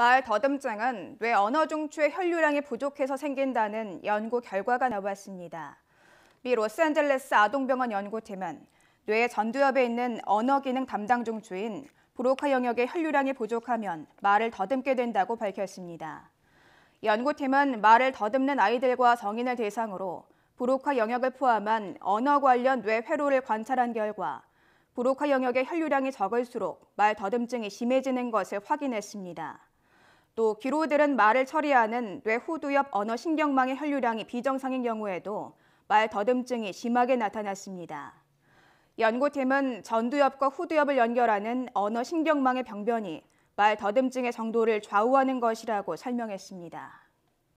말 더듬증은 뇌 언어 중추의 혈류량이 부족해서 생긴다는 연구 결과가 나왔습니다. 미 로스앤젤레스 아동병원 연구팀은 뇌의 전두엽에 있는 언어 기능 담당 중추인 브로카 영역의 혈류량이 부족하면 말을 더듬게 된다고 밝혔습니다. 연구팀은 말을 더듬는 아이들과 성인을 대상으로 브로카 영역을 포함한 언어 관련 뇌 회로를 관찰한 결과 브로카 영역의 혈류량이 적을수록 말 더듬증이 심해지는 것을 확인했습니다. 또기로들은 말을 처리하는 뇌후두엽 언어신경망의 혈류량이 비정상인 경우에도 말 더듬증이 심하게 나타났습니다. 연구팀은 전두엽과 후두엽을 연결하는 언어신경망의 병변이 말 더듬증의 정도를 좌우하는 것이라고 설명했습니다.